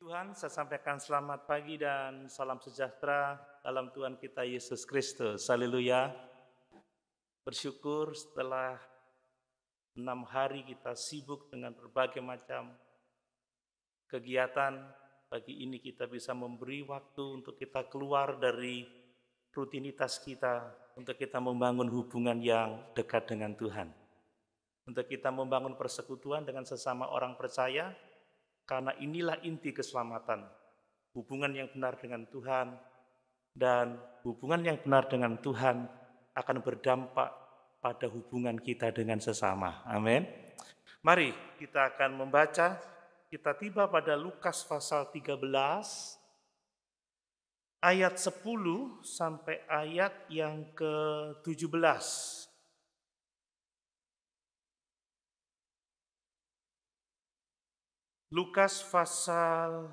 Tuhan, saya sampaikan selamat pagi dan salam sejahtera dalam Tuhan kita Yesus Kristus. Haleluya. Bersyukur setelah enam hari kita sibuk dengan berbagai macam kegiatan. Pagi ini kita bisa memberi waktu untuk kita keluar dari rutinitas kita, untuk kita membangun hubungan yang dekat dengan Tuhan. Untuk kita membangun persekutuan dengan sesama orang percaya, karena inilah inti keselamatan. Hubungan yang benar dengan Tuhan dan hubungan yang benar dengan Tuhan akan berdampak pada hubungan kita dengan sesama. Amin. Mari kita akan membaca kita tiba pada Lukas pasal 13 ayat 10 sampai ayat yang ke-17. Lukas pasal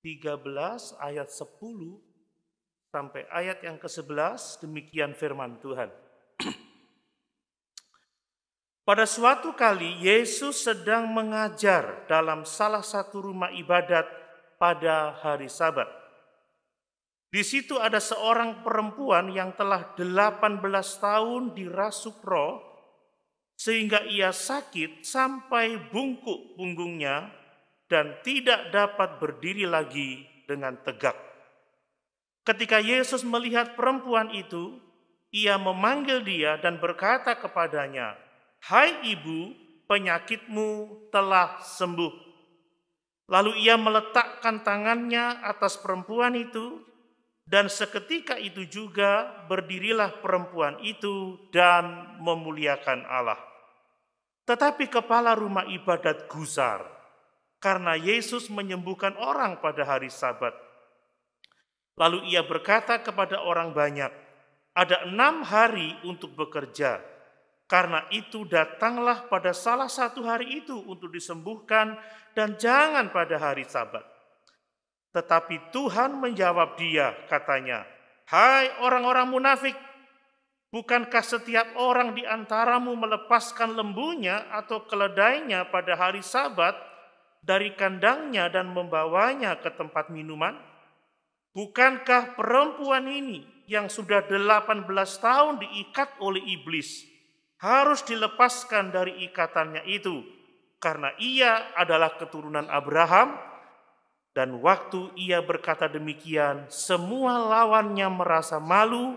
13 ayat 10 sampai ayat yang ke-11 demikian firman Tuhan. Pada suatu kali Yesus sedang mengajar dalam salah satu rumah ibadat pada hari Sabat. Di situ ada seorang perempuan yang telah 18 tahun dirasuk roh sehingga ia sakit sampai bungkuk punggungnya dan tidak dapat berdiri lagi dengan tegak. Ketika Yesus melihat perempuan itu, ia memanggil dia dan berkata kepadanya, "Hai ibu, penyakitmu telah sembuh." Lalu ia meletakkan tangannya atas perempuan itu, dan seketika itu juga berdirilah perempuan itu dan memuliakan Allah. Tetapi kepala rumah ibadat gusar karena Yesus menyembuhkan orang pada hari Sabat. Lalu ia berkata kepada orang banyak, "Ada enam hari untuk bekerja. Karena itu, datanglah pada salah satu hari itu untuk disembuhkan, dan jangan pada hari Sabat." Tetapi Tuhan menjawab dia, katanya, "Hai orang-orang munafik, Bukankah setiap orang di antaramu melepaskan lembunya atau keledainya pada hari Sabat dari kandangnya dan membawanya ke tempat minuman? Bukankah perempuan ini yang sudah 18 tahun diikat oleh iblis harus dilepaskan dari ikatannya itu karena ia adalah keturunan Abraham dan waktu ia berkata demikian semua lawannya merasa malu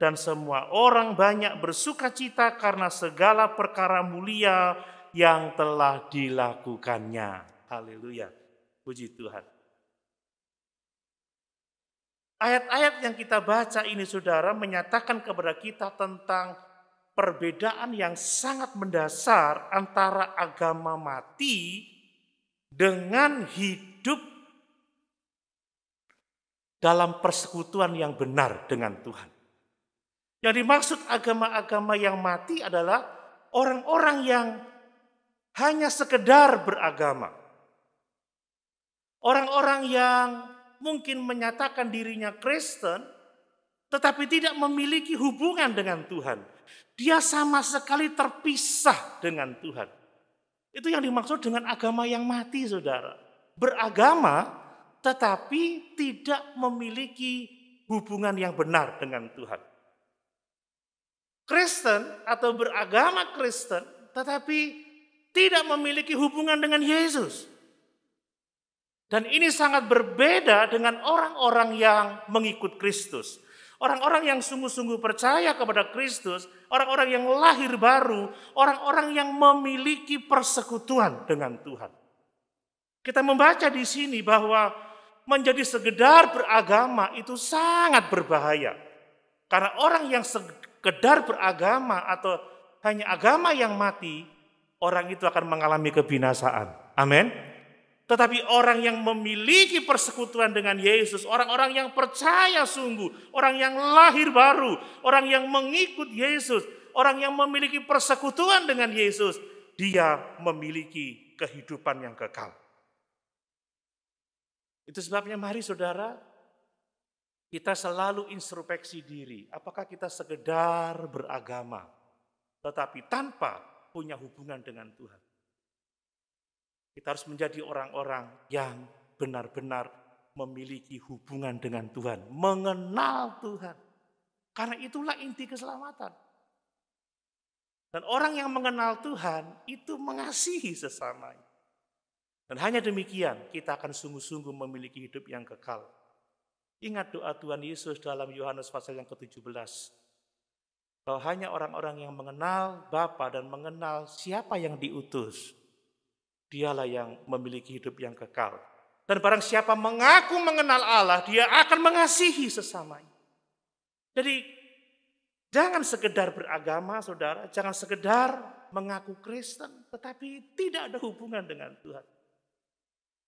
dan semua orang banyak bersuka cita karena segala perkara mulia yang telah dilakukannya. Haleluya. Puji Tuhan. Ayat-ayat yang kita baca ini saudara menyatakan kepada kita tentang perbedaan yang sangat mendasar antara agama mati dengan hidup dalam persekutuan yang benar dengan Tuhan. Yang dimaksud agama-agama yang mati adalah orang-orang yang hanya sekedar beragama. Orang-orang yang mungkin menyatakan dirinya Kristen tetapi tidak memiliki hubungan dengan Tuhan. Dia sama sekali terpisah dengan Tuhan. Itu yang dimaksud dengan agama yang mati, Saudara. Beragama tetapi tidak memiliki hubungan yang benar dengan Tuhan. Kristen atau beragama Kristen tetapi tidak memiliki hubungan dengan Yesus. Dan ini sangat berbeda dengan orang-orang yang mengikut Kristus. Orang-orang yang sungguh-sungguh percaya kepada Kristus, orang-orang yang lahir baru, orang-orang yang memiliki persekutuan dengan Tuhan. Kita membaca di sini bahwa menjadi segedar beragama itu sangat berbahaya. Karena orang yang sekedar beragama atau hanya agama yang mati, orang itu akan mengalami kebinasaan. Amin. Tetapi orang yang memiliki persekutuan dengan Yesus, orang-orang yang percaya sungguh, orang yang lahir baru, orang yang mengikut Yesus, orang yang memiliki persekutuan dengan Yesus, dia memiliki kehidupan yang kekal. Itu sebabnya mari saudara kita selalu introspeksi diri, apakah kita sekedar beragama tetapi tanpa punya hubungan dengan Tuhan. Kita harus menjadi orang-orang yang benar-benar memiliki hubungan dengan Tuhan, mengenal Tuhan. Karena itulah inti keselamatan. Dan orang yang mengenal Tuhan itu mengasihi sesamanya. Dan hanya demikian kita akan sungguh-sungguh memiliki hidup yang kekal. Ingat doa Tuhan Yesus dalam Yohanes pasal yang ke-17. Bahwa hanya orang-orang yang mengenal Bapa dan mengenal siapa yang diutus, dialah yang memiliki hidup yang kekal. Dan barang siapa mengaku mengenal Allah, dia akan mengasihi sesamanya. Jadi jangan sekedar beragama, saudara. Jangan sekedar mengaku Kristen, tetapi tidak ada hubungan dengan Tuhan.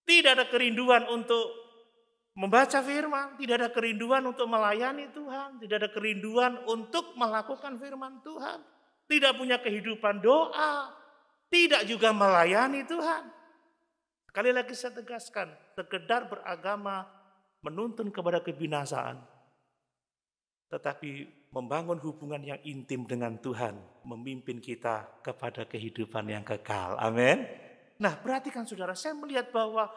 Tidak ada kerinduan untuk membaca firman, tidak ada kerinduan untuk melayani Tuhan, tidak ada kerinduan untuk melakukan firman Tuhan, tidak punya kehidupan doa, tidak juga melayani Tuhan. Sekali lagi saya tegaskan, sekedar beragama menuntun kepada kebinasaan, tetapi membangun hubungan yang intim dengan Tuhan, memimpin kita kepada kehidupan yang kekal. Amin. Nah, perhatikan saudara, saya melihat bahwa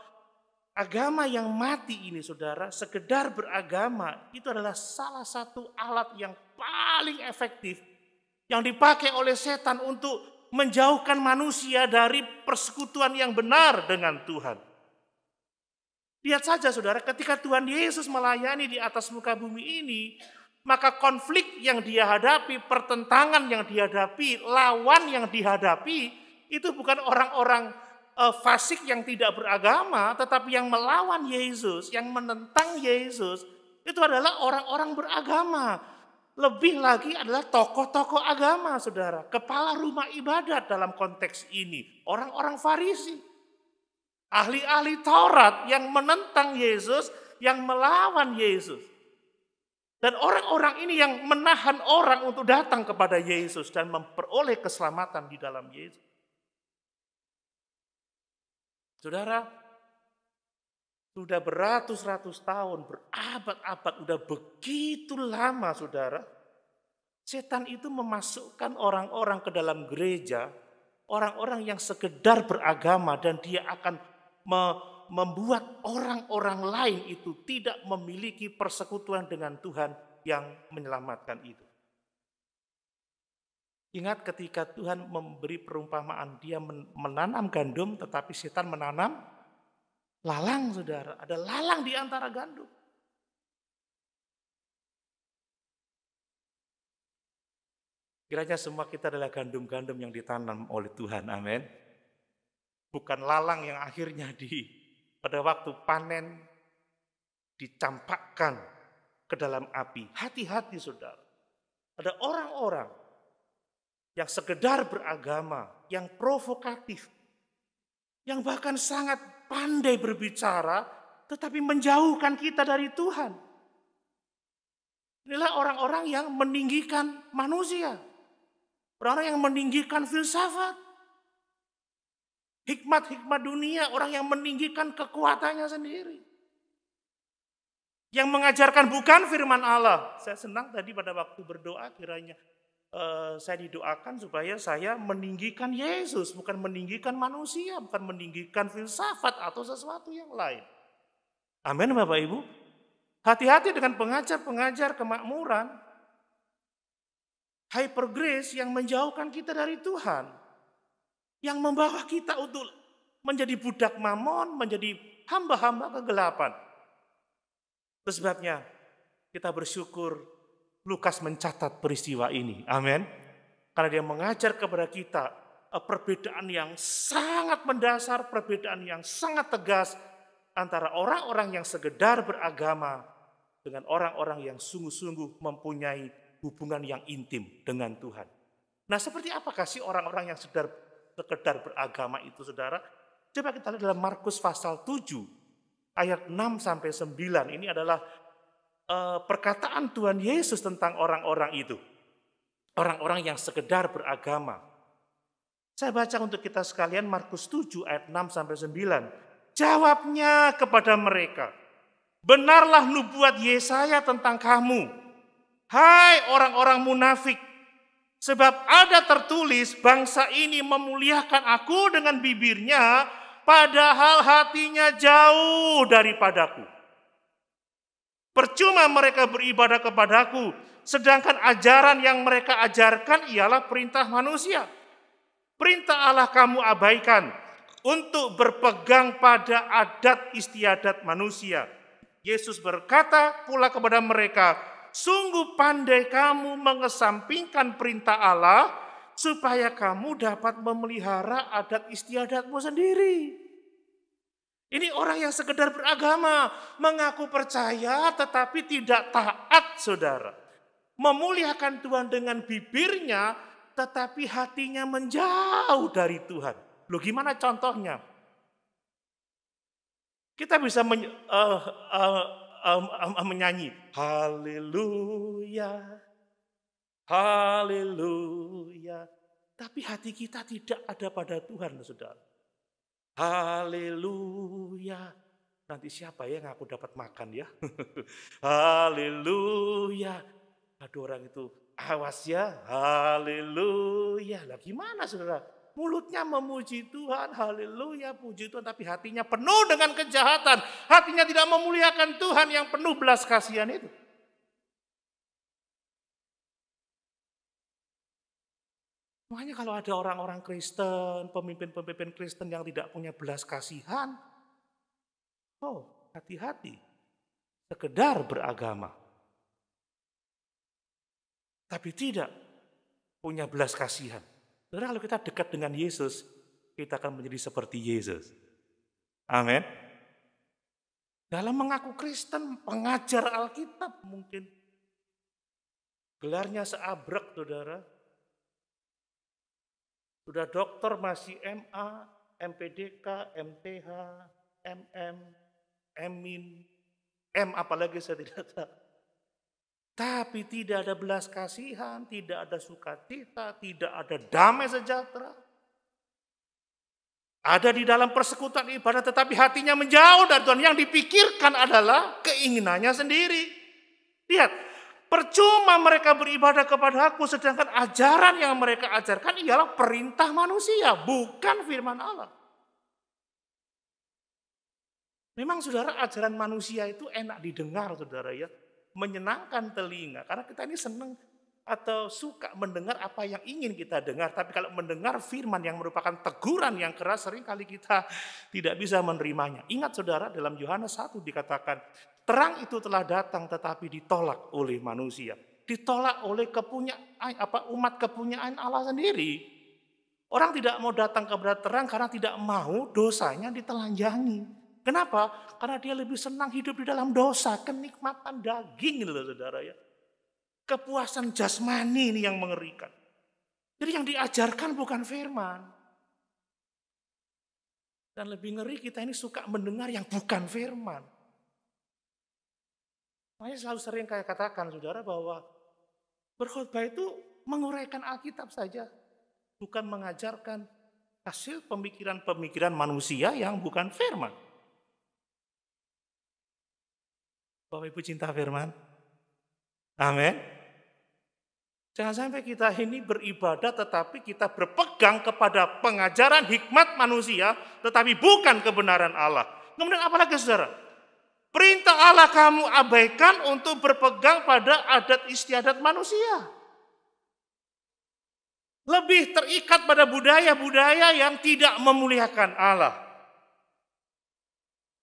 Agama yang mati ini saudara, sekedar beragama itu adalah salah satu alat yang paling efektif yang dipakai oleh setan untuk menjauhkan manusia dari persekutuan yang benar dengan Tuhan. Lihat saja saudara, ketika Tuhan Yesus melayani di atas muka bumi ini, maka konflik yang dia hadapi, pertentangan yang dihadapi, lawan yang dihadapi, itu bukan orang-orang Eh, fasik yang tidak beragama, tetapi yang melawan Yesus, yang menentang Yesus, itu adalah orang-orang beragama. Lebih lagi adalah tokoh-tokoh agama, saudara. Kepala rumah ibadat dalam konteks ini. Orang-orang farisi. Ahli-ahli Taurat yang menentang Yesus, yang melawan Yesus. Dan orang-orang ini yang menahan orang untuk datang kepada Yesus dan memperoleh keselamatan di dalam Yesus. Saudara, sudah beratus-ratus tahun, berabad-abad, sudah begitu lama saudara. Setan itu memasukkan orang-orang ke dalam gereja, orang-orang yang sekedar beragama dan dia akan me- membuat orang-orang lain itu tidak memiliki persekutuan dengan Tuhan yang menyelamatkan itu. Ingat ketika Tuhan memberi perumpamaan, dia menanam gandum tetapi setan menanam lalang saudara. Ada lalang di antara gandum. Kiranya semua kita adalah gandum-gandum yang ditanam oleh Tuhan. Amin. Bukan lalang yang akhirnya di pada waktu panen dicampakkan ke dalam api. Hati-hati saudara. Ada orang-orang yang sekedar beragama, yang provokatif, yang bahkan sangat pandai berbicara, tetapi menjauhkan kita dari Tuhan. Inilah orang-orang yang meninggikan manusia, orang yang meninggikan filsafat, hikmat-hikmat dunia, orang yang meninggikan kekuatannya sendiri. Yang mengajarkan bukan firman Allah. Saya senang tadi pada waktu berdoa kiranya Eh, saya didoakan supaya saya meninggikan Yesus, bukan meninggikan manusia, bukan meninggikan filsafat atau sesuatu yang lain. Amin Bapak Ibu. Hati-hati dengan pengajar-pengajar kemakmuran. Hyper grace yang menjauhkan kita dari Tuhan. Yang membawa kita untuk menjadi budak mamon, menjadi hamba-hamba kegelapan. Sebabnya kita bersyukur Lukas mencatat peristiwa ini. Amin. Karena dia mengajar kepada kita eh, perbedaan yang sangat mendasar, perbedaan yang sangat tegas antara orang-orang yang segedar beragama dengan orang-orang yang sungguh-sungguh mempunyai hubungan yang intim dengan Tuhan. Nah, seperti apa sih orang-orang yang sedar, sekedar beragama itu, saudara? Coba kita lihat dalam Markus pasal 7, ayat 6 sampai 9. Ini adalah Eh, perkataan Tuhan Yesus tentang orang-orang itu. Orang-orang yang sekedar beragama. Saya baca untuk kita sekalian Markus 7 ayat 6 sampai 9. Jawabnya kepada mereka, benarlah nubuat Yesaya tentang kamu. Hai orang-orang munafik, sebab ada tertulis bangsa ini memuliakan aku dengan bibirnya, padahal hatinya jauh daripadaku. Percuma mereka beribadah kepadaku, sedangkan ajaran yang mereka ajarkan ialah perintah manusia. Perintah Allah kamu abaikan untuk berpegang pada adat istiadat manusia. Yesus berkata pula kepada mereka, sungguh pandai kamu mengesampingkan perintah Allah supaya kamu dapat memelihara adat istiadatmu sendiri. Ini orang yang sekedar beragama, mengaku percaya tetapi tidak taat saudara. Memuliakan Tuhan dengan bibirnya tetapi hatinya menjauh dari Tuhan. Loh gimana contohnya? Kita bisa men, uh, uh, um, um, um, menyanyi haleluya. Haleluya. Tapi hati kita tidak ada pada Tuhan, Saudara. Haleluya. Nanti siapa ya yang aku dapat makan ya? Haleluya. Ada orang itu, awas ya, haleluya. Lah gimana saudara? Mulutnya memuji Tuhan, haleluya, puji Tuhan. Tapi hatinya penuh dengan kejahatan. Hatinya tidak memuliakan Tuhan yang penuh belas kasihan itu. Makanya kalau ada orang-orang Kristen, pemimpin-pemimpin Kristen yang tidak punya belas kasihan, oh hati-hati, sekedar beragama. Tapi tidak punya belas kasihan. Karena kalau kita dekat dengan Yesus, kita akan menjadi seperti Yesus. Amin. Dalam mengaku Kristen, pengajar Alkitab mungkin. Gelarnya seabrek, saudara sudah dokter masih MA, MPDK, MTH, MM, Emin, M apalagi saya tidak tahu. Tapi tidak ada belas kasihan, tidak ada sukacita, tidak ada damai sejahtera. Ada di dalam persekutuan ibadah tetapi hatinya menjauh dari Tuhan. Yang dipikirkan adalah keinginannya sendiri. Lihat, Percuma mereka beribadah kepada aku sedangkan ajaran yang mereka ajarkan ialah perintah manusia, bukan firman Allah. Memang saudara ajaran manusia itu enak didengar saudara ya. Menyenangkan telinga karena kita ini senang atau suka mendengar apa yang ingin kita dengar, tapi kalau mendengar firman yang merupakan teguran yang keras seringkali kita tidak bisa menerimanya. Ingat Saudara dalam Yohanes 1 dikatakan, terang itu telah datang tetapi ditolak oleh manusia, ditolak oleh kepunyaan apa umat kepunyaan Allah sendiri. Orang tidak mau datang kepada terang karena tidak mau dosanya ditelanjangi. Kenapa? Karena dia lebih senang hidup di dalam dosa, kenikmatan daging loh saudara ya. Kepuasan jasmani ini yang mengerikan. Jadi yang diajarkan bukan firman. Dan lebih ngeri kita ini suka mendengar yang bukan firman. Makanya selalu sering kayak katakan saudara bahwa berkhotbah itu menguraikan Alkitab saja. Bukan mengajarkan hasil pemikiran-pemikiran manusia yang bukan firman. Bapak Ibu cinta firman. Amin. Jangan sampai kita ini beribadah tetapi kita berpegang kepada pengajaran hikmat manusia tetapi bukan kebenaran Allah. Kemudian apalagi saudara? Perintah Allah kamu abaikan untuk berpegang pada adat istiadat manusia. Lebih terikat pada budaya-budaya yang tidak memuliakan Allah.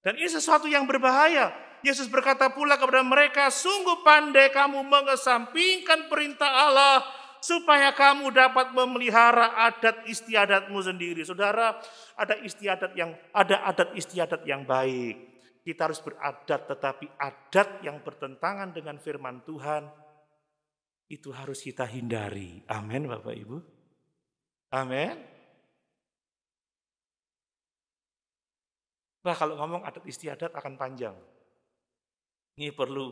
Dan ini sesuatu yang berbahaya. Yesus berkata pula kepada mereka, sungguh pandai kamu mengesampingkan perintah Allah supaya kamu dapat memelihara adat istiadatmu sendiri. Saudara, ada istiadat yang ada adat istiadat yang baik. Kita harus beradat tetapi adat yang bertentangan dengan firman Tuhan itu harus kita hindari. Amin Bapak Ibu. Amin. Wah kalau ngomong adat istiadat akan panjang. Ini perlu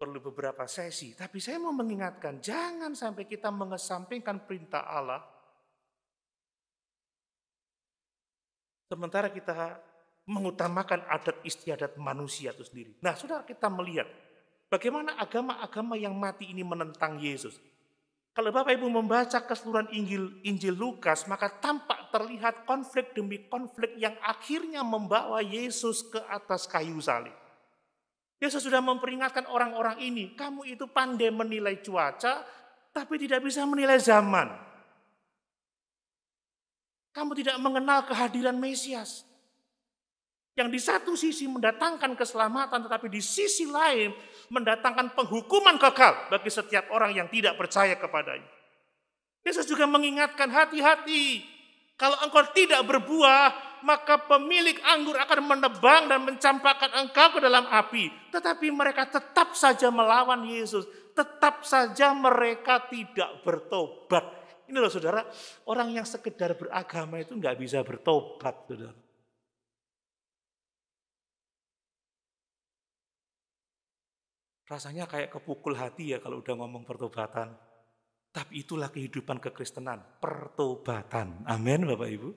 perlu beberapa sesi, tapi saya mau mengingatkan jangan sampai kita mengesampingkan perintah Allah sementara kita mengutamakan adat istiadat manusia itu sendiri. Nah, sudah kita melihat bagaimana agama-agama yang mati ini menentang Yesus. Kalau Bapak Ibu membaca keseluruhan Injil, Injil Lukas, maka tampak terlihat konflik demi konflik yang akhirnya membawa Yesus ke atas kayu salib. Yesus sudah memperingatkan orang-orang ini, kamu itu pandai menilai cuaca, tapi tidak bisa menilai zaman. Kamu tidak mengenal kehadiran Mesias. Yang di satu sisi mendatangkan keselamatan, tetapi di sisi lain mendatangkan penghukuman kekal bagi setiap orang yang tidak percaya kepadanya. Yesus juga mengingatkan hati-hati. Kalau engkau tidak berbuah, maka pemilik anggur akan menebang dan mencampakkan engkau ke dalam api. Tetapi mereka tetap saja melawan Yesus. Tetap saja mereka tidak bertobat. Ini loh saudara, orang yang sekedar beragama itu nggak bisa bertobat. Saudara. Rasanya kayak kepukul hati ya kalau udah ngomong pertobatan. Tapi itulah kehidupan kekristenan, pertobatan. Amin Bapak Ibu.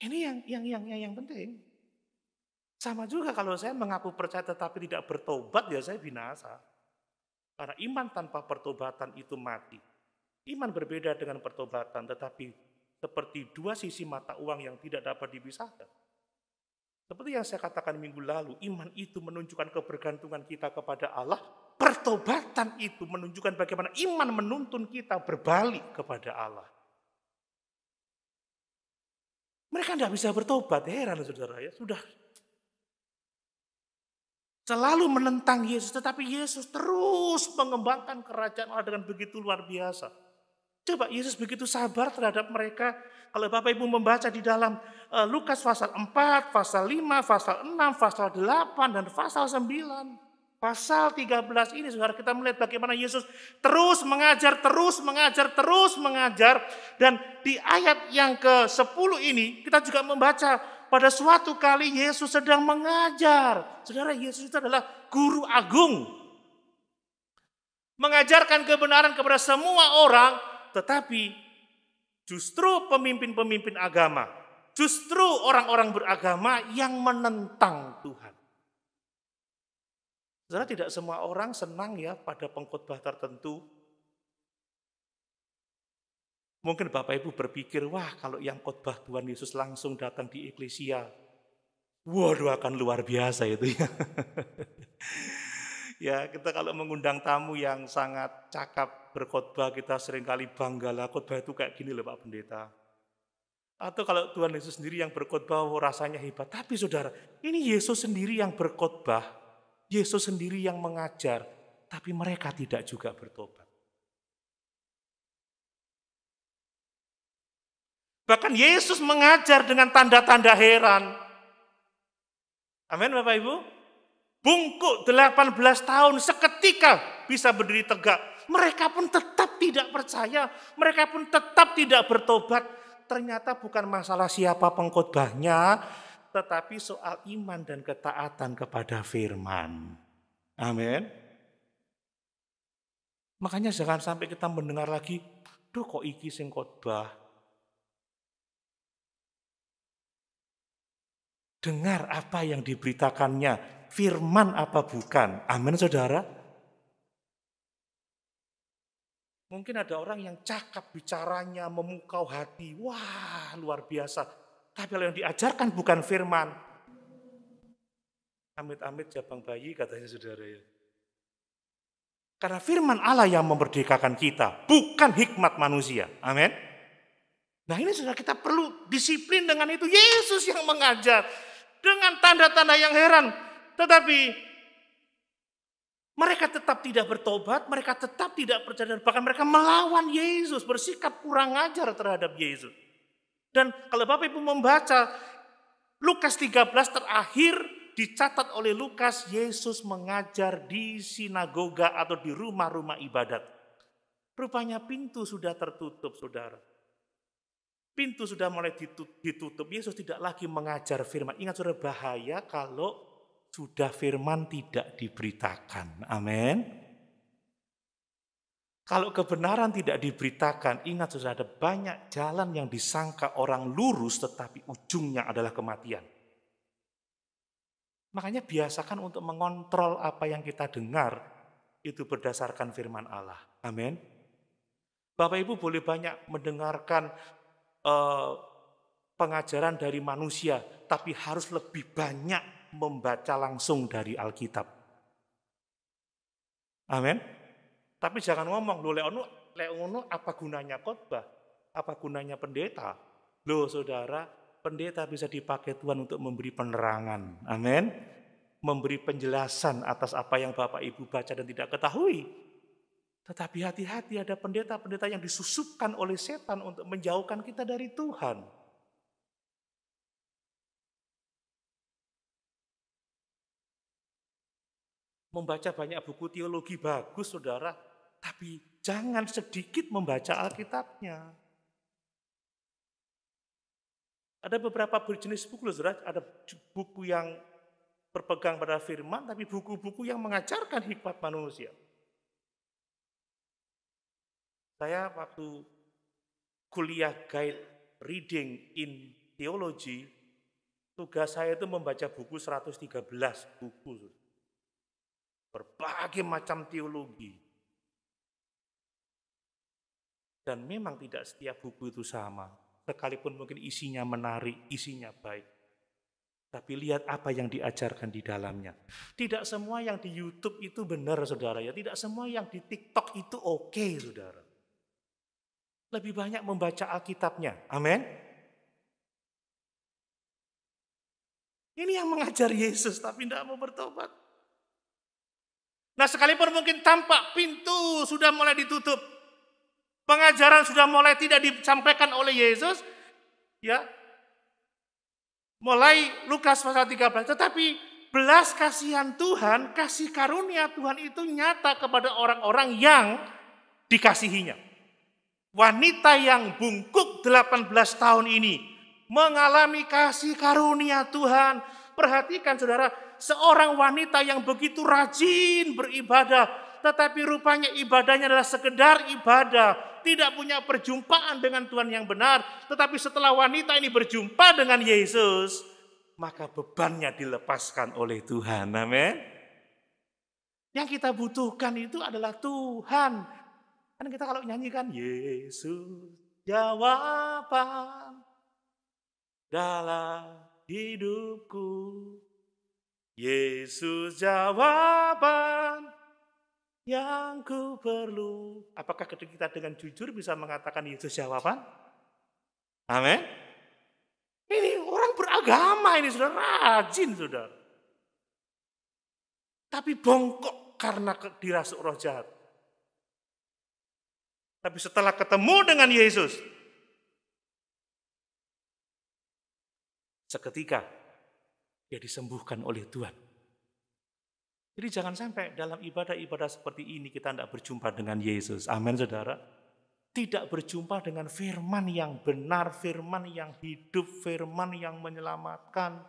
Ini yang yang yang yang, yang penting. Sama juga kalau saya mengaku percaya tetapi tidak bertobat ya saya binasa. Karena iman tanpa pertobatan itu mati. Iman berbeda dengan pertobatan tetapi seperti dua sisi mata uang yang tidak dapat dipisahkan. Seperti yang saya katakan minggu lalu, iman itu menunjukkan kebergantungan kita kepada Allah. Pertobatan itu menunjukkan bagaimana iman menuntun kita berbalik kepada Allah. Mereka tidak bisa bertobat, heran saudara ya, sudah selalu menentang Yesus, tetapi Yesus terus mengembangkan kerajaan Allah dengan begitu luar biasa. Coba Yesus begitu sabar terhadap mereka. Kalau Bapak Ibu membaca di dalam eh, Lukas pasal 4, pasal 5, pasal 6, pasal 8, dan pasal 9. Pasal 13 ini saudara kita melihat bagaimana Yesus terus mengajar, terus mengajar, terus mengajar. Dan di ayat yang ke-10 ini kita juga membaca pada suatu kali Yesus sedang mengajar. Saudara Yesus itu adalah guru agung. Mengajarkan kebenaran kepada semua orang tetapi justru pemimpin-pemimpin agama, justru orang-orang beragama yang menentang Tuhan. Saudara tidak semua orang senang ya pada pengkhotbah tertentu. Mungkin Bapak Ibu berpikir, wah kalau yang khotbah Tuhan Yesus langsung datang di eklesia, waduh akan luar biasa itu ya. ya kita kalau mengundang tamu yang sangat cakap berkhotbah kita seringkali bangga lah khotbah itu kayak gini loh Pak Pendeta. Atau kalau Tuhan Yesus sendiri yang berkhotbah oh, rasanya hebat. Tapi saudara, ini Yesus sendiri yang berkhotbah Yesus sendiri yang mengajar, tapi mereka tidak juga bertobat. Bahkan Yesus mengajar dengan tanda-tanda heran. Amin Bapak Ibu. Bungkuk 18 tahun seketika bisa berdiri tegak. Mereka pun tetap tidak percaya. Mereka pun tetap tidak bertobat. Ternyata bukan masalah siapa pengkhotbahnya, tetapi soal iman dan ketaatan kepada firman. Amin. Makanya jangan sampai kita mendengar lagi, duh kok iki sing khotbah. Dengar apa yang diberitakannya, firman apa bukan. Amin saudara. Mungkin ada orang yang cakap bicaranya, memukau hati. Wah, luar biasa tapi yang diajarkan bukan firman. Amit-amit jabang bayi katanya saudara ya. Karena firman Allah yang memerdekakan kita, bukan hikmat manusia. Amin. Nah ini sudah kita perlu disiplin dengan itu. Yesus yang mengajar dengan tanda-tanda yang heran. Tetapi mereka tetap tidak bertobat, mereka tetap tidak percaya, bahkan mereka melawan Yesus, bersikap kurang ajar terhadap Yesus. Dan kalau Bapak Ibu membaca Lukas 13 terakhir dicatat oleh Lukas Yesus mengajar di sinagoga atau di rumah-rumah ibadat. Rupanya pintu sudah tertutup, Saudara. Pintu sudah mulai ditutup. Yesus tidak lagi mengajar firman. Ingat Saudara bahaya kalau sudah firman tidak diberitakan. Amin. Kalau kebenaran tidak diberitakan, ingat sudah ada banyak jalan yang disangka orang lurus tetapi ujungnya adalah kematian. Makanya biasakan untuk mengontrol apa yang kita dengar itu berdasarkan firman Allah. Amin. Bapak Ibu boleh banyak mendengarkan eh, pengajaran dari manusia, tapi harus lebih banyak membaca langsung dari Alkitab. Amin. Tapi jangan ngomong, lo leonu, leonu apa gunanya khotbah? Apa gunanya pendeta? Lo saudara, pendeta bisa dipakai Tuhan untuk memberi penerangan. Amin. Memberi penjelasan atas apa yang Bapak Ibu baca dan tidak ketahui. Tetapi hati-hati ada pendeta-pendeta yang disusupkan oleh setan untuk menjauhkan kita dari Tuhan. Membaca banyak buku teologi bagus, saudara, tapi jangan sedikit membaca Alkitabnya. Ada beberapa berjenis buku, saudara. Ada buku yang berpegang pada firman, tapi buku-buku yang mengajarkan hikmat manusia. Saya waktu kuliah guide reading in theology, tugas saya itu membaca buku 113 buku. Berbagai macam teologi dan memang tidak setiap buku itu sama. Sekalipun mungkin isinya menarik, isinya baik. Tapi lihat apa yang diajarkan di dalamnya. Tidak semua yang di YouTube itu benar, saudara. Ya, tidak semua yang di TikTok itu oke, okay, saudara. Lebih banyak membaca Alkitabnya. Amin. Ini yang mengajar Yesus, tapi tidak mau bertobat. Nah, sekalipun mungkin tampak pintu sudah mulai ditutup, pengajaran sudah mulai tidak disampaikan oleh Yesus, ya. Mulai Lukas pasal 13, tetapi belas kasihan Tuhan, kasih karunia Tuhan itu nyata kepada orang-orang yang dikasihinya. Wanita yang bungkuk 18 tahun ini mengalami kasih karunia Tuhan. Perhatikan saudara, seorang wanita yang begitu rajin beribadah, tetapi rupanya ibadahnya adalah sekedar ibadah, tidak punya perjumpaan dengan Tuhan yang benar, tetapi setelah wanita ini berjumpa dengan Yesus, maka bebannya dilepaskan oleh Tuhan. Amin. Yang kita butuhkan itu adalah Tuhan. Kan kita kalau nyanyikan Yesus jawaban dalam hidupku. Yesus jawaban yang ku perlu. Apakah ketika kita dengan jujur bisa mengatakan Yesus jawaban? Amin. Ini orang beragama ini sudah rajin sudah. Tapi bongkok karena dirasuk roh jahat. Tapi setelah ketemu dengan Yesus, seketika dia disembuhkan oleh Tuhan. Jadi jangan sampai dalam ibadah-ibadah seperti ini kita tidak berjumpa dengan Yesus. Amin saudara. Tidak berjumpa dengan firman yang benar, firman yang hidup, firman yang menyelamatkan.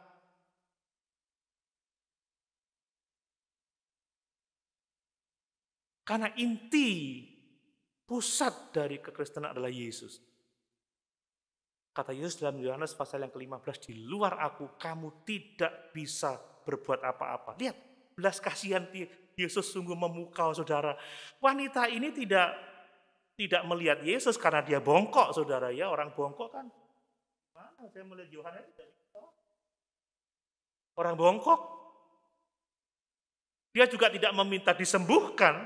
Karena inti pusat dari kekristenan adalah Yesus. Kata Yesus dalam Yohanes pasal yang ke-15, di luar aku kamu tidak bisa berbuat apa-apa. Lihat, Belas kasihan Yesus sungguh memukau saudara. Wanita ini tidak tidak melihat Yesus karena dia bongkok saudara ya. Orang bongkok kan. Mana saya melihat Yohanes Orang bongkok. Dia juga tidak meminta disembuhkan.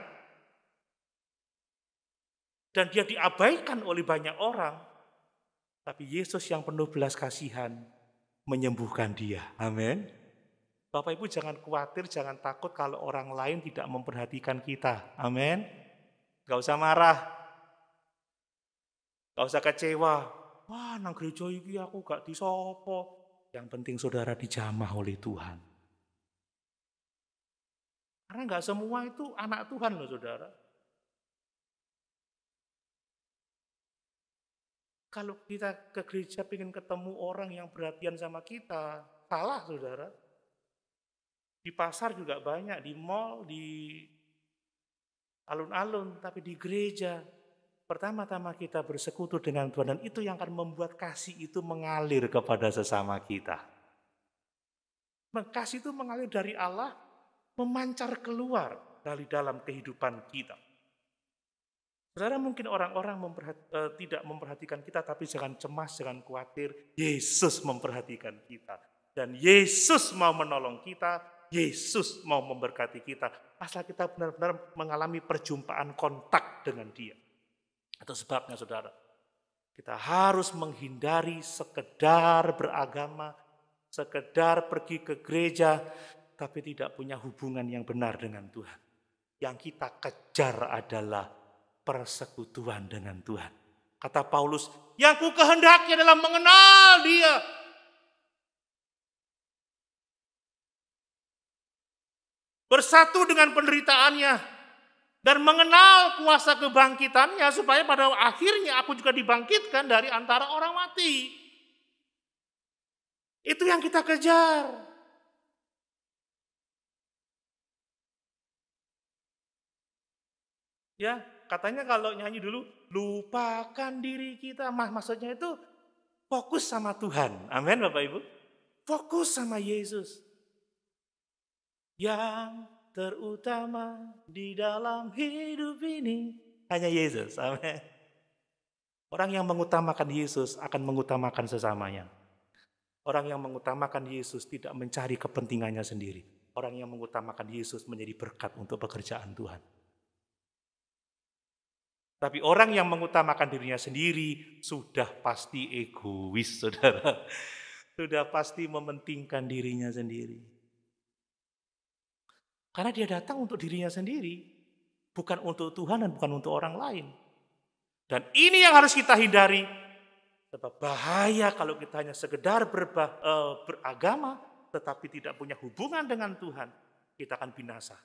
Dan dia diabaikan oleh banyak orang. Tapi Yesus yang penuh belas kasihan menyembuhkan dia. Amin. Bapak Ibu jangan khawatir, jangan takut kalau orang lain tidak memperhatikan kita. Amin. Gak usah marah. Gak usah kecewa. Wah, nang gereja ini aku gak disopo. Yang penting saudara dijamah oleh Tuhan. Karena gak semua itu anak Tuhan loh saudara. Kalau kita ke gereja ingin ketemu orang yang perhatian sama kita, salah saudara. Di pasar juga banyak, di mall, di alun-alun, tapi di gereja. Pertama-tama kita bersekutu dengan Tuhan dan itu yang akan membuat kasih itu mengalir kepada sesama kita. Kasih itu mengalir dari Allah, memancar keluar dari dalam kehidupan kita. Saudara mungkin orang-orang memperhati, eh, tidak memperhatikan kita, tapi jangan cemas, jangan khawatir. Yesus memperhatikan kita. Dan Yesus mau menolong kita Yesus mau memberkati kita. Asal kita benar-benar mengalami perjumpaan kontak dengan dia. atau sebabnya saudara, kita harus menghindari sekedar beragama, sekedar pergi ke gereja, tapi tidak punya hubungan yang benar dengan Tuhan. Yang kita kejar adalah persekutuan dengan Tuhan. Kata Paulus, yang ku kehendaki adalah mengenal dia bersatu dengan penderitaannya, dan mengenal kuasa kebangkitannya supaya pada akhirnya aku juga dibangkitkan dari antara orang mati. Itu yang kita kejar. Ya, katanya kalau nyanyi dulu, lupakan diri kita. Mah, maksudnya itu fokus sama Tuhan. Amin Bapak Ibu. Fokus sama Yesus yang terutama di dalam hidup ini hanya Yesus. Amen. Orang yang mengutamakan Yesus akan mengutamakan sesamanya. Orang yang mengutamakan Yesus tidak mencari kepentingannya sendiri. Orang yang mengutamakan Yesus menjadi berkat untuk pekerjaan Tuhan. Tapi orang yang mengutamakan dirinya sendiri sudah pasti egois, saudara. Sudah pasti mementingkan dirinya sendiri. Karena dia datang untuk dirinya sendiri, bukan untuk Tuhan dan bukan untuk orang lain. Dan ini yang harus kita hindari. Sebab bahaya kalau kita hanya sekedar berba, e, beragama tetapi tidak punya hubungan dengan Tuhan, kita akan binasa.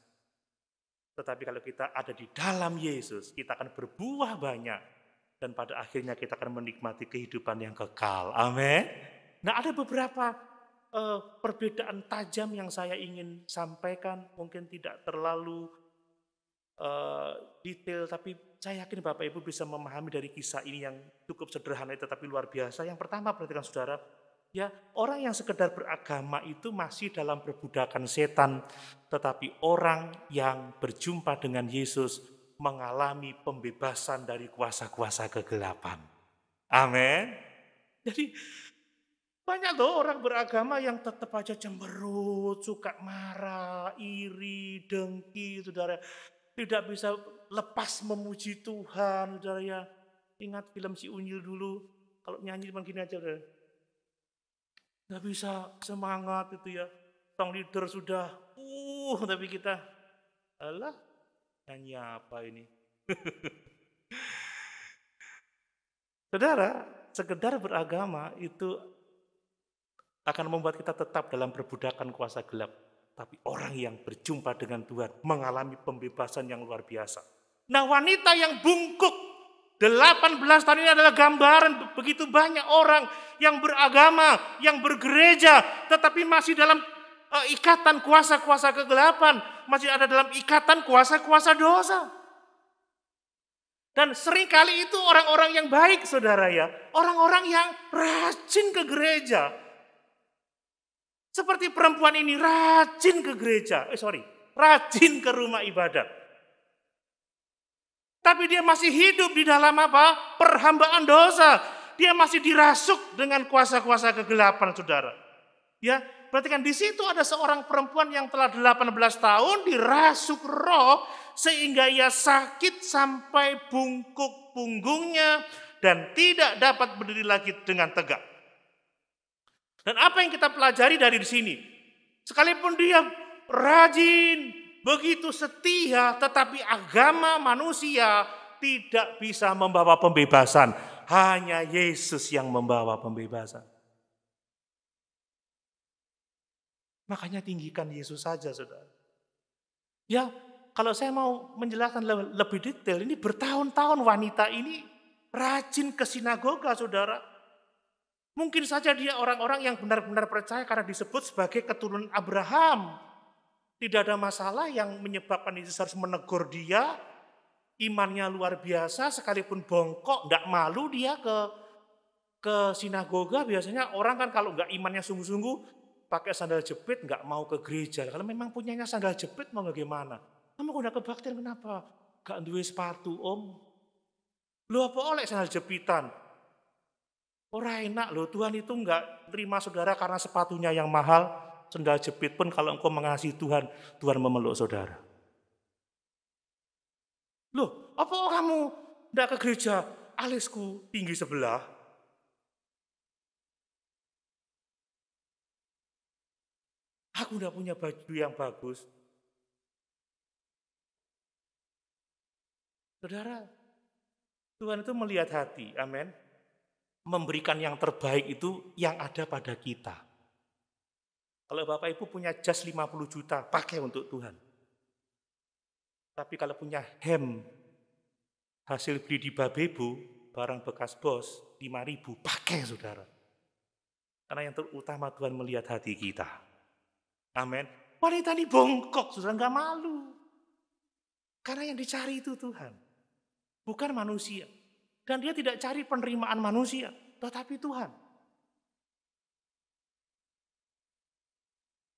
Tetapi kalau kita ada di dalam Yesus, kita akan berbuah banyak dan pada akhirnya kita akan menikmati kehidupan yang kekal. Amin. Nah, ada beberapa eh, perbedaan tajam yang saya ingin sampaikan mungkin tidak terlalu eh, detail, tapi saya yakin Bapak Ibu bisa memahami dari kisah ini yang cukup sederhana tetapi luar biasa. Yang pertama perhatikan saudara, ya orang yang sekedar beragama itu masih dalam perbudakan setan, tetapi orang yang berjumpa dengan Yesus mengalami pembebasan dari kuasa-kuasa kegelapan. Amin. Jadi banyak loh orang beragama yang tetap aja cemberut, suka marah, iri, dengki, saudara. Tidak bisa lepas memuji Tuhan, saudara ya. Ingat film si Unyil dulu, kalau nyanyi cuma gini aja, saudara. Gak bisa semangat itu ya. Tong leader sudah, uh, tapi kita, alah, nyanyi apa ini? saudara, sekedar beragama itu akan membuat kita tetap dalam perbudakan kuasa gelap. Tapi orang yang berjumpa dengan Tuhan mengalami pembebasan yang luar biasa. Nah wanita yang bungkuk 18 tahun ini adalah gambaran begitu banyak orang yang beragama, yang bergereja, tetapi masih dalam uh, ikatan kuasa-kuasa kegelapan, masih ada dalam ikatan kuasa-kuasa dosa. Dan seringkali itu orang-orang yang baik saudara ya, orang-orang yang rajin ke gereja, seperti perempuan ini rajin ke gereja, eh sorry, rajin ke rumah ibadat. Tapi dia masih hidup di dalam apa? Perhambaan dosa. Dia masih dirasuk dengan kuasa-kuasa kegelapan, saudara. Ya, perhatikan di situ ada seorang perempuan yang telah 18 tahun dirasuk roh sehingga ia sakit sampai bungkuk punggungnya dan tidak dapat berdiri lagi dengan tegak. Dan apa yang kita pelajari dari sini? Sekalipun dia rajin, begitu setia, tetapi agama manusia tidak bisa membawa pembebasan. Hanya Yesus yang membawa pembebasan. Makanya tinggikan Yesus saja, saudara. Ya, kalau saya mau menjelaskan lebih detail, ini bertahun-tahun wanita ini rajin ke sinagoga, saudara. Mungkin saja dia orang-orang yang benar-benar percaya karena disebut sebagai keturunan Abraham. Tidak ada masalah yang menyebabkan Yesus harus menegur dia. Imannya luar biasa, sekalipun bongkok, tidak malu dia ke ke sinagoga. Biasanya orang kan kalau nggak imannya sungguh-sungguh, pakai sandal jepit nggak mau ke gereja. Kalau memang punyanya sandal jepit mau bagaimana? Kamu udah kebaktian kenapa? Gak duwe sepatu om. Lu apa oleh sandal jepitan? Orang enak loh, Tuhan itu enggak terima saudara karena sepatunya yang mahal, sendal jepit pun kalau engkau mengasihi Tuhan, Tuhan memeluk saudara. Loh, apa kamu enggak ke gereja? Alisku tinggi sebelah. Aku enggak punya baju yang bagus. Saudara, Tuhan itu melihat hati, amin memberikan yang terbaik itu yang ada pada kita. Kalau Bapak Ibu punya jas 50 juta, pakai untuk Tuhan. Tapi kalau punya hem hasil beli di Babebo, barang bekas bos, 5 ribu, pakai saudara. Karena yang terutama Tuhan melihat hati kita. Amin. Wanita ini bongkok, saudara nggak malu. Karena yang dicari itu Tuhan. Bukan manusia. Dan dia tidak cari penerimaan manusia, tetapi Tuhan.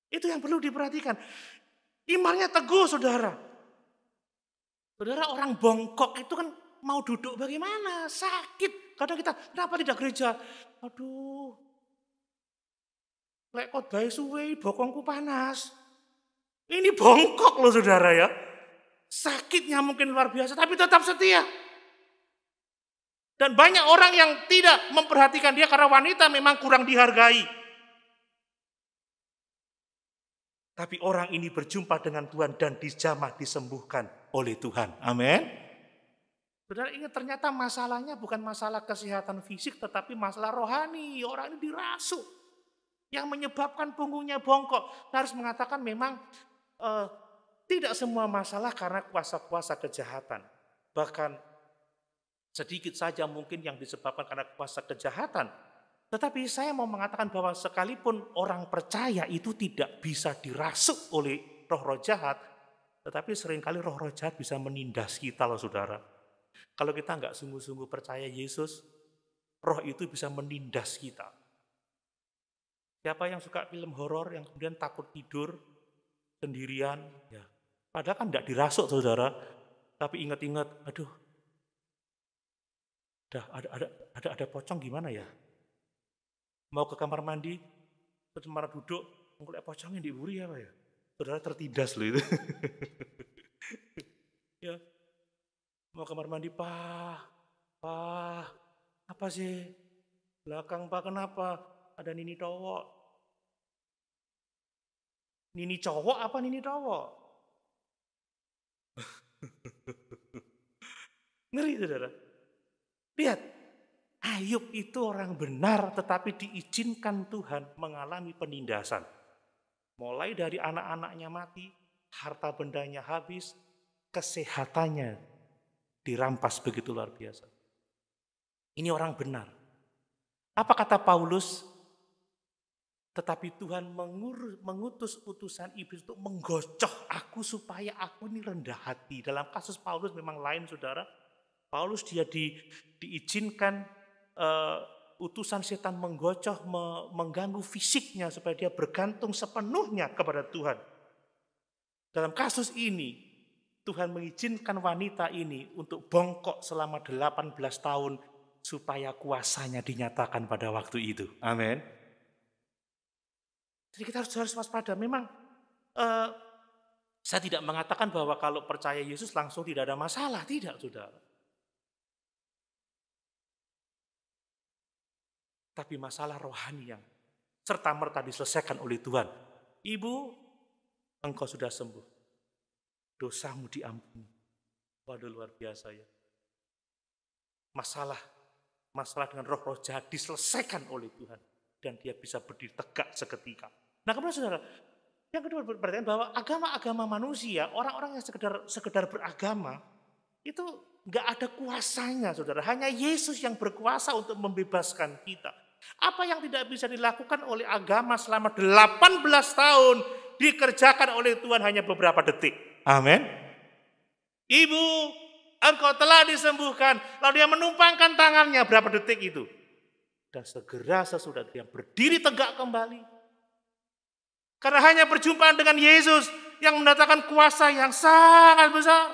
Itu yang perlu diperhatikan. Imarnya teguh, saudara. Saudara, orang bongkok itu kan mau duduk bagaimana? Sakit. Kadang kita, kenapa tidak gereja? Aduh, lekot khotbah suwe, bokongku panas. Ini bongkok loh saudara ya. Sakitnya mungkin luar biasa, tapi tetap setia. Dan banyak orang yang tidak memperhatikan dia karena wanita memang kurang dihargai. Tapi orang ini berjumpa dengan Tuhan dan dijamah disembuhkan oleh Tuhan. Amin. Benar ingat ternyata masalahnya bukan masalah kesehatan fisik tetapi masalah rohani. Orang ini dirasuk yang menyebabkan punggungnya bongkok. Nah, harus mengatakan memang eh, tidak semua masalah karena kuasa-kuasa kejahatan. Bahkan Sedikit saja mungkin yang disebabkan karena kuasa kejahatan. Tetapi saya mau mengatakan bahwa sekalipun orang percaya itu tidak bisa dirasuk oleh roh-roh jahat, tetapi seringkali roh-roh jahat bisa menindas kita loh saudara. Kalau kita nggak sungguh-sungguh percaya Yesus, roh itu bisa menindas kita. Siapa yang suka film horor yang kemudian takut tidur sendirian, ya. Padahal kan tidak dirasuk saudara, tapi ingat-ingat, aduh dah ada ada ada ada pocong gimana ya? Mau ke kamar mandi, ke kamar duduk, ngeliat pocongnya buri apa ya? Saudara tertindas loh itu. ya. Mau kamar mandi, Pak. Pak, apa sih? Belakang Pak kenapa? Ada Nini cowok. Nini cowok apa Nini cowok? Ngeri saudara. Lihat, Ayub itu orang benar tetapi diizinkan Tuhan mengalami penindasan. Mulai dari anak-anaknya mati, harta bendanya habis, kesehatannya dirampas begitu luar biasa. Ini orang benar. Apa kata Paulus? Tetapi Tuhan mengur, mengutus utusan iblis untuk menggocoh aku supaya aku ini rendah hati. Dalam kasus Paulus memang lain saudara, Paulus dia di, diizinkan uh, utusan setan menggocoh, me, mengganggu fisiknya supaya dia bergantung sepenuhnya kepada Tuhan. Dalam kasus ini, Tuhan mengizinkan wanita ini untuk bongkok selama 18 tahun supaya kuasanya dinyatakan pada waktu itu. Amin. Jadi kita harus, harus waspada. Memang uh, saya tidak mengatakan bahwa kalau percaya Yesus langsung tidak ada masalah. Tidak, saudara. tapi masalah rohani yang serta-merta diselesaikan oleh Tuhan. Ibu, engkau sudah sembuh. Dosamu diampuni. Waduh luar biasa ya. Masalah masalah dengan roh-roh jahat diselesaikan oleh Tuhan dan dia bisa berdiri tegak seketika. Nah, kemudian Saudara, yang kedua berarti bahwa agama-agama manusia, orang-orang yang sekedar sekedar beragama itu nggak ada kuasanya, saudara. Hanya Yesus yang berkuasa untuk membebaskan kita. Apa yang tidak bisa dilakukan oleh agama selama 18 tahun dikerjakan oleh Tuhan hanya beberapa detik. Amin. Ibu, engkau telah disembuhkan. Lalu dia menumpangkan tangannya berapa detik itu. Dan segera sesudah dia berdiri tegak kembali. Karena hanya perjumpaan dengan Yesus yang mendatangkan kuasa yang sangat besar.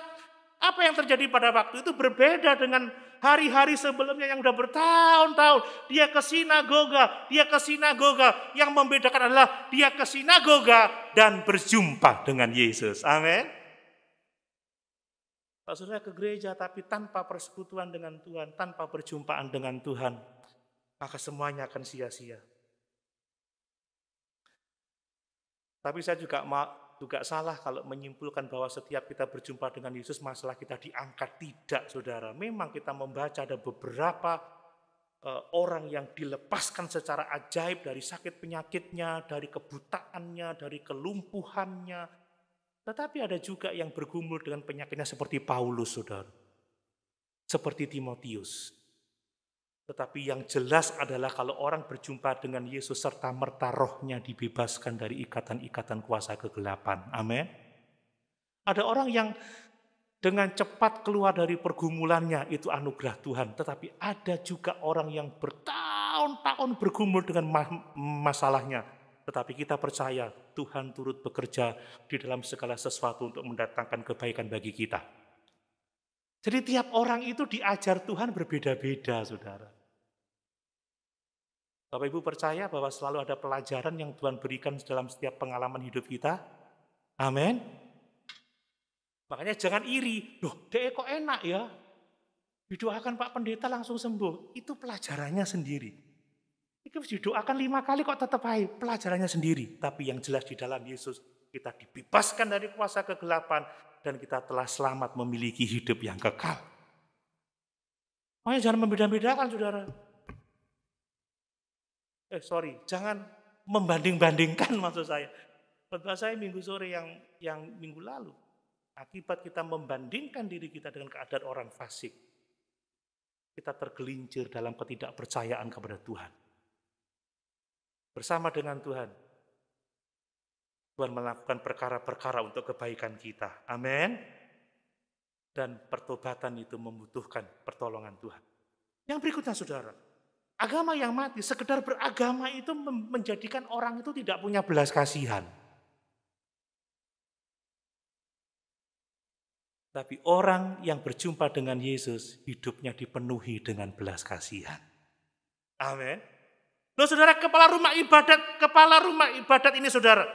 Apa yang terjadi pada waktu itu berbeda dengan hari-hari sebelumnya yang sudah bertahun-tahun dia ke sinagoga, dia ke sinagoga. Yang membedakan adalah dia ke sinagoga dan berjumpa dengan Yesus. Amin. Kalau ke gereja tapi tanpa persekutuan dengan Tuhan, tanpa perjumpaan dengan Tuhan, maka semuanya akan sia-sia. Tapi saya juga juga salah kalau menyimpulkan bahwa setiap kita berjumpa dengan Yesus masalah kita diangkat. Tidak, saudara. Memang kita membaca ada beberapa eh, orang yang dilepaskan secara ajaib dari sakit penyakitnya, dari kebutaannya, dari kelumpuhannya. Tetapi ada juga yang bergumul dengan penyakitnya seperti Paulus, saudara. Seperti Timotius. Tetapi yang jelas adalah kalau orang berjumpa dengan Yesus serta merta rohnya dibebaskan dari ikatan-ikatan kuasa kegelapan. Amin. Ada orang yang dengan cepat keluar dari pergumulannya itu anugerah Tuhan. Tetapi ada juga orang yang bertahun-tahun bergumul dengan masalahnya. Tetapi kita percaya Tuhan turut bekerja di dalam segala sesuatu untuk mendatangkan kebaikan bagi kita. Jadi tiap orang itu diajar Tuhan berbeda-beda, saudara. Bapak Ibu percaya bahwa selalu ada pelajaran yang Tuhan berikan dalam setiap pengalaman hidup kita? Amin. Makanya jangan iri, loh deh kok enak ya. Didoakan Pak Pendeta langsung sembuh. Itu pelajarannya sendiri. Itu didoakan lima kali kok tetap baik. pelajarannya sendiri. Tapi yang jelas di dalam Yesus kita dibebaskan dari kuasa kegelapan dan kita telah selamat memiliki hidup yang kekal. Makanya jangan membeda-bedakan saudara eh sorry, jangan membanding-bandingkan maksud saya. Khotbah saya minggu sore yang yang minggu lalu. Akibat kita membandingkan diri kita dengan keadaan orang fasik. Kita tergelincir dalam ketidakpercayaan kepada Tuhan. Bersama dengan Tuhan. Tuhan melakukan perkara-perkara untuk kebaikan kita. Amin. Dan pertobatan itu membutuhkan pertolongan Tuhan. Yang berikutnya saudara, Agama yang mati, sekedar beragama itu menjadikan orang itu tidak punya belas kasihan. Tapi orang yang berjumpa dengan Yesus, hidupnya dipenuhi dengan belas kasihan. Amin. Loh saudara, kepala rumah ibadat, kepala rumah ibadat ini saudara.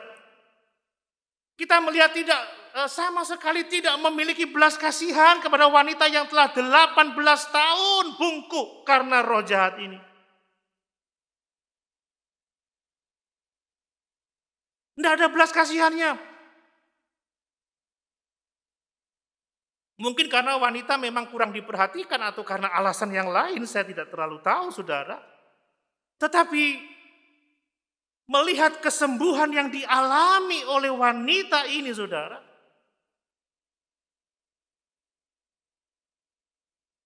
Kita melihat tidak eh, sama sekali tidak memiliki belas kasihan kepada wanita yang telah 18 tahun bungkuk karena roh jahat ini. Tidak ada belas kasihannya. Mungkin karena wanita memang kurang diperhatikan atau karena alasan yang lain, saya tidak terlalu tahu saudara. Tetapi melihat kesembuhan yang dialami oleh wanita ini, saudara.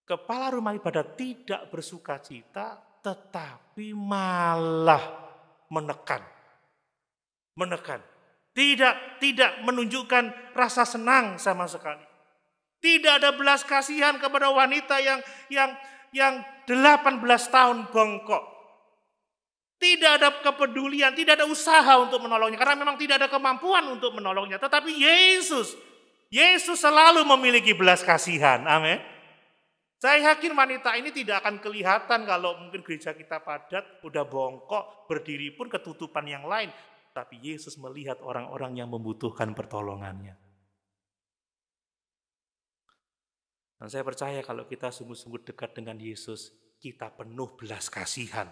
Kepala rumah ibadah tidak bersuka cita, tetapi malah menekan menekan. Tidak, tidak menunjukkan rasa senang sama sekali. Tidak ada belas kasihan kepada wanita yang yang yang 18 tahun bongkok. Tidak ada kepedulian, tidak ada usaha untuk menolongnya karena memang tidak ada kemampuan untuk menolongnya. Tetapi Yesus, Yesus selalu memiliki belas kasihan. Amin. Saya yakin wanita ini tidak akan kelihatan kalau mungkin gereja kita padat, udah bongkok, berdiri pun ketutupan yang lain tapi Yesus melihat orang-orang yang membutuhkan pertolongannya. Dan saya percaya kalau kita sungguh-sungguh dekat dengan Yesus, kita penuh belas kasihan.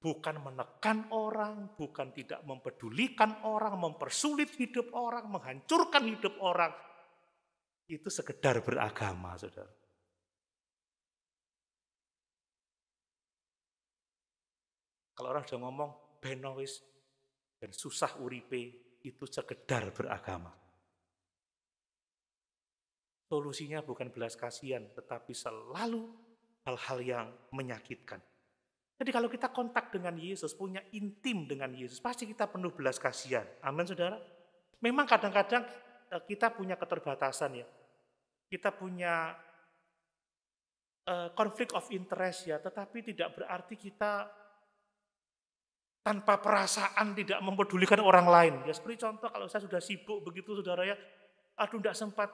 Bukan menekan orang, bukan tidak mempedulikan orang, mempersulit hidup orang, menghancurkan hidup orang. Itu sekedar beragama, saudara. Kalau orang sudah ngomong, benowis, dan susah uripe itu sekedar beragama. Solusinya bukan belas kasihan, tetapi selalu hal-hal yang menyakitkan. Jadi kalau kita kontak dengan Yesus, punya intim dengan Yesus, pasti kita penuh belas kasihan. Amin saudara? Memang kadang-kadang eh, kita punya keterbatasan ya. Kita punya konflik eh, uh, of interest ya, tetapi tidak berarti kita tanpa perasaan tidak mempedulikan orang lain. Ya seperti contoh kalau saya sudah sibuk begitu saudara ya, aduh tidak sempat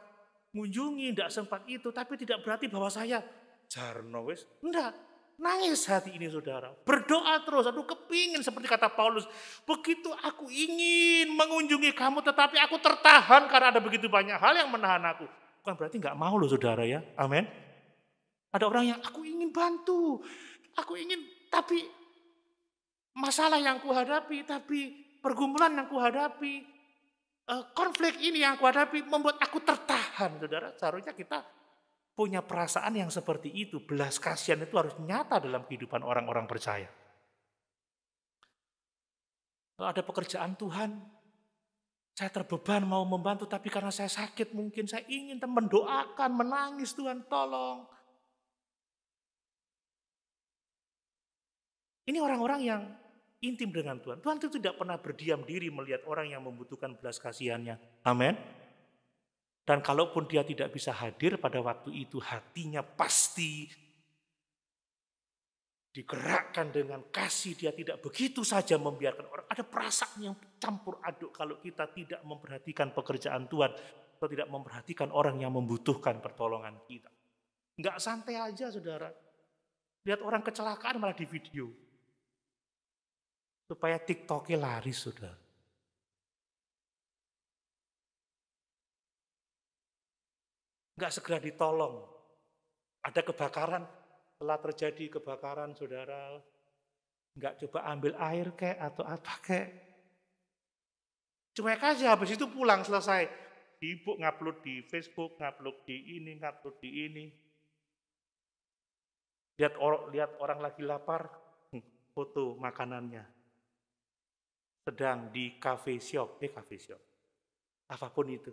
mengunjungi, tidak sempat itu, tapi tidak berarti bahwa saya jarno wis. Enggak, nangis hati ini saudara. Berdoa terus, aduh kepingin seperti kata Paulus. Begitu aku ingin mengunjungi kamu tetapi aku tertahan karena ada begitu banyak hal yang menahan aku. Bukan berarti nggak mau loh saudara ya, amin. Ada orang yang aku ingin bantu, aku ingin tapi masalah yang kuhadapi, tapi pergumulan yang kuhadapi, eh, konflik ini yang kuhadapi membuat aku tertahan, saudara. Seharusnya kita punya perasaan yang seperti itu. Belas kasihan itu harus nyata dalam kehidupan orang-orang percaya. Kalau ada pekerjaan Tuhan, saya terbeban mau membantu, tapi karena saya sakit mungkin saya ingin mendoakan, menangis Tuhan tolong. Ini orang-orang yang intim dengan Tuhan. Tuhan itu tidak pernah berdiam diri melihat orang yang membutuhkan belas kasihannya. Amin. Dan kalaupun dia tidak bisa hadir pada waktu itu, hatinya pasti digerakkan dengan kasih. Dia tidak begitu saja membiarkan orang. Ada perasaan yang campur aduk kalau kita tidak memperhatikan pekerjaan Tuhan atau tidak memperhatikan orang yang membutuhkan pertolongan kita. Enggak santai aja saudara. Lihat orang kecelakaan malah di video supaya TikToknya laris sudah. Enggak segera ditolong. Ada kebakaran, telah terjadi kebakaran saudara, Enggak coba ambil air kek atau apa kek. Cuek aja, habis itu pulang selesai. Ibu ngupload di Facebook, ngupload di ini, ngupload di ini. Lihat, or lihat orang lagi lapar, hmm, foto makanannya sedang di cafe shop, eh cafe shop, apapun itu.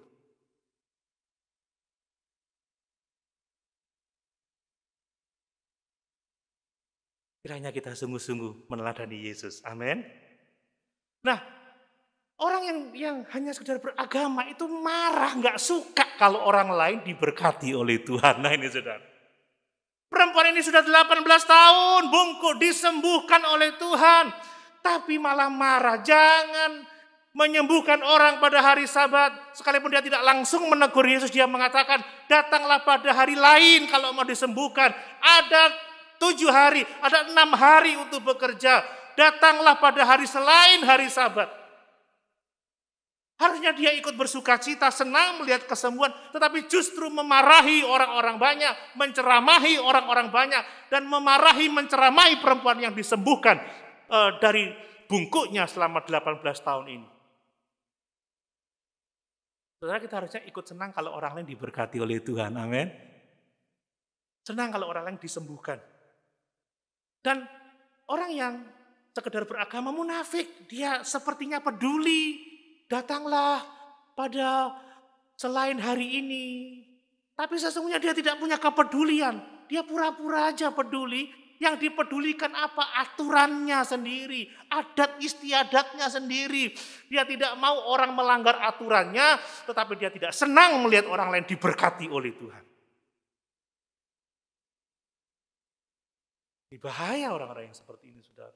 Kiranya kita sungguh-sungguh meneladani Yesus. Amin. Nah, orang yang yang hanya sekedar beragama itu marah, nggak suka kalau orang lain diberkati oleh Tuhan. Nah ini saudara. Perempuan ini sudah 18 tahun, bungkuk disembuhkan oleh Tuhan tapi malah marah. Jangan menyembuhkan orang pada hari sabat. Sekalipun dia tidak langsung menegur Yesus, dia mengatakan, datanglah pada hari lain kalau mau disembuhkan. Ada tujuh hari, ada enam hari untuk bekerja. Datanglah pada hari selain hari sabat. Harusnya dia ikut bersuka cita, senang melihat kesembuhan, tetapi justru memarahi orang-orang banyak, menceramahi orang-orang banyak, dan memarahi, menceramahi perempuan yang disembuhkan uh, dari bungkuknya selama 18 tahun ini. Saudara kita harusnya ikut senang kalau orang lain diberkati oleh Tuhan. Amin. Senang kalau orang lain disembuhkan. Dan orang yang sekedar beragama munafik, dia sepertinya peduli. Datanglah pada selain hari ini. Tapi sesungguhnya dia tidak punya kepedulian. Dia pura-pura aja peduli, yang dipedulikan apa? Aturannya sendiri, adat istiadatnya sendiri. Dia tidak mau orang melanggar aturannya, tetapi dia tidak senang melihat orang lain diberkati oleh Tuhan. Ini bahaya orang-orang yang seperti ini, saudara.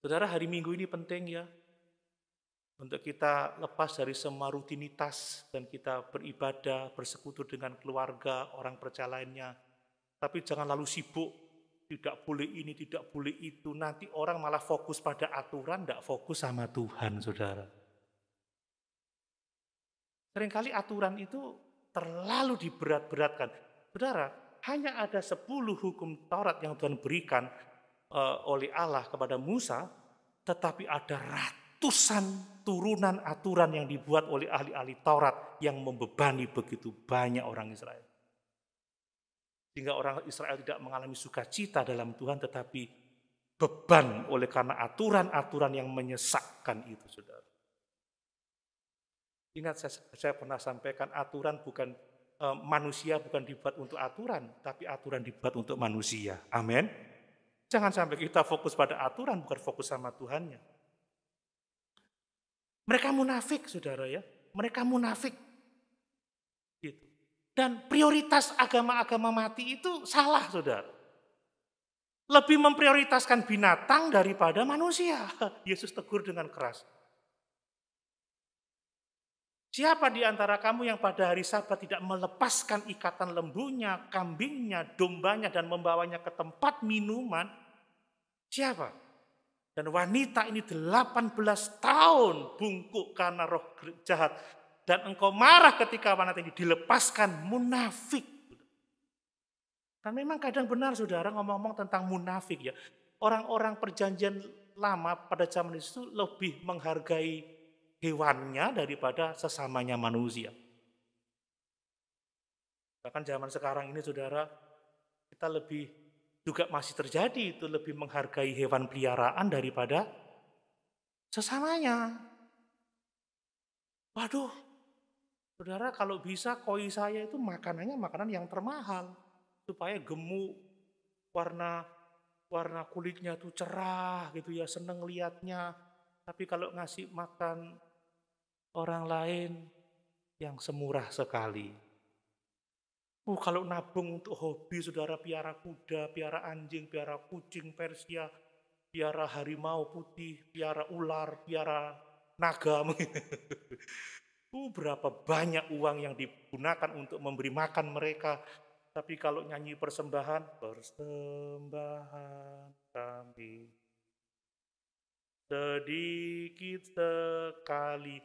Saudara, hari Minggu ini penting ya untuk kita lepas dari semua rutinitas dan kita beribadah, bersekutu dengan keluarga, orang percaya lainnya. Tapi jangan lalu sibuk, tidak boleh ini, tidak boleh itu. Nanti orang malah fokus pada aturan, tidak fokus sama Tuhan, saudara. Seringkali aturan itu terlalu diberat-beratkan. Saudara, hanya ada 10 hukum Taurat yang Tuhan berikan eh, oleh Allah kepada Musa, tetapi ada rat ratusan turunan aturan yang dibuat oleh ahli-ahli Taurat yang membebani begitu banyak orang Israel. Sehingga orang Israel tidak mengalami sukacita dalam Tuhan tetapi beban oleh karena aturan-aturan yang menyesakkan itu saudara. Ingat saya, saya pernah sampaikan aturan bukan e, manusia bukan dibuat untuk aturan, tapi aturan dibuat untuk manusia. Amin. Jangan sampai kita fokus pada aturan bukan fokus sama Tuhannya. Mereka munafik, saudara ya. Mereka munafik. Gitu. Dan prioritas agama-agama mati itu salah, saudara. Lebih memprioritaskan binatang daripada manusia. Yesus tegur dengan keras. Siapa di antara kamu yang pada hari sabat tidak melepaskan ikatan lembunya, kambingnya, dombanya, dan membawanya ke tempat minuman? Siapa? Dan wanita ini 18 tahun bungkuk karena roh jahat. Dan engkau marah ketika wanita ini dilepaskan munafik. Dan memang kadang benar saudara ngomong-ngomong tentang munafik ya. Orang-orang perjanjian lama pada zaman itu lebih menghargai hewannya daripada sesamanya manusia. Bahkan zaman sekarang ini saudara, kita lebih juga masih terjadi itu lebih menghargai hewan peliharaan daripada sesamanya. Waduh, saudara kalau bisa koi saya itu makanannya makanan yang termahal supaya gemuk, warna warna kulitnya tuh cerah gitu ya, seneng liatnya. Tapi kalau ngasih makan orang lain yang semurah sekali, Uh, kalau nabung untuk hobi, saudara piara kuda, piara anjing, piara kucing, persia, piara harimau putih, piara ular, piara naga. uh, berapa banyak uang yang digunakan untuk memberi makan mereka. Tapi kalau nyanyi persembahan, persembahan kami. Sedikit sekali,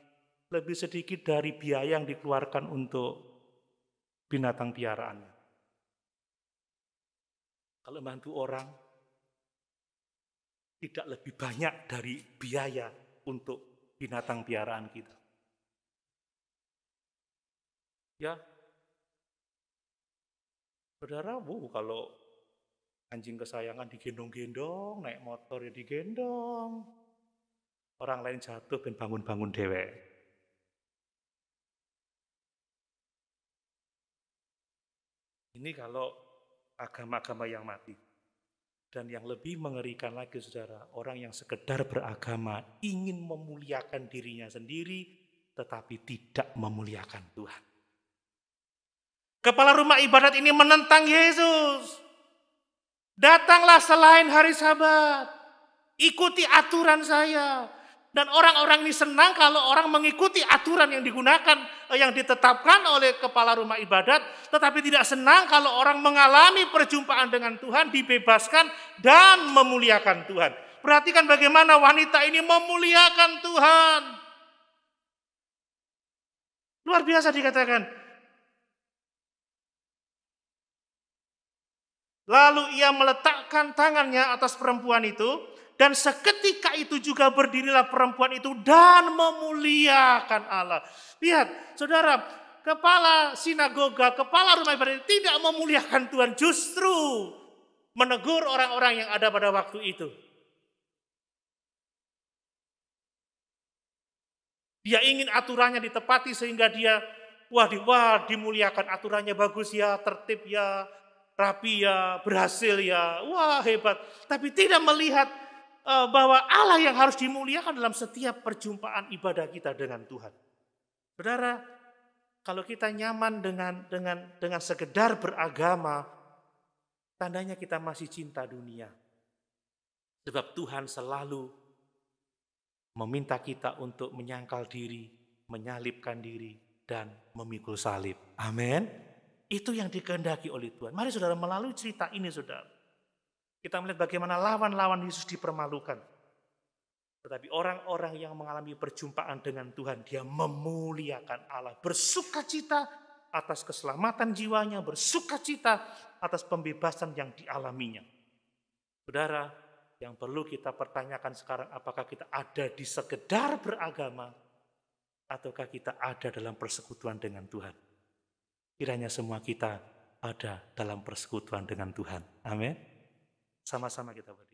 lebih sedikit dari biaya yang dikeluarkan untuk binatang piaraannya. Kalau bantu orang, tidak lebih banyak dari biaya untuk binatang piaraan kita. Ya, saudara, bu, kalau anjing kesayangan digendong-gendong, naik motor ya digendong, orang lain jatuh dan bangun-bangun dewek. Ini kalau agama-agama yang mati. Dan yang lebih mengerikan lagi saudara, orang yang sekedar beragama ingin memuliakan dirinya sendiri tetapi tidak memuliakan Tuhan. Kepala rumah ibadat ini menentang Yesus. Datanglah selain hari sabat. Ikuti aturan saya. Dan orang-orang ini senang kalau orang mengikuti aturan yang digunakan, eh, yang ditetapkan oleh kepala rumah ibadat, tetapi tidak senang kalau orang mengalami perjumpaan dengan Tuhan, dibebaskan dan memuliakan Tuhan. Perhatikan bagaimana wanita ini memuliakan Tuhan. Luar biasa dikatakan, Lalu ia meletakkan tangannya atas perempuan itu dan seketika itu juga berdirilah perempuan itu dan memuliakan Allah. Lihat, saudara, kepala sinagoga, kepala rumah ibadah tidak memuliakan Tuhan, justru menegur orang-orang yang ada pada waktu itu. Dia ingin aturannya ditepati sehingga dia wah, di, wah dimuliakan aturannya bagus ya, tertib ya, rapi ya, berhasil ya, wah hebat. Tapi tidak melihat Eh, bahwa Allah yang harus dimuliakan dalam setiap perjumpaan ibadah kita dengan Tuhan. Saudara, kalau kita nyaman dengan dengan dengan sekedar beragama, tandanya kita masih cinta dunia. Sebab Tuhan selalu meminta kita untuk menyangkal diri, menyalibkan diri, dan memikul salib. Amin. Itu yang dikehendaki oleh Tuhan. Mari saudara melalui cerita ini saudara kita melihat bagaimana lawan-lawan Yesus dipermalukan. Tetapi orang-orang yang mengalami perjumpaan dengan Tuhan, dia memuliakan Allah, bersuka cita atas keselamatan jiwanya, bersuka cita atas pembebasan yang dialaminya. Saudara, yang perlu kita pertanyakan sekarang, apakah kita ada di sekedar beragama, ataukah kita ada dalam persekutuan dengan Tuhan. Kiranya semua kita ada dalam persekutuan dengan Tuhan. Amin. Sama-sama kita beri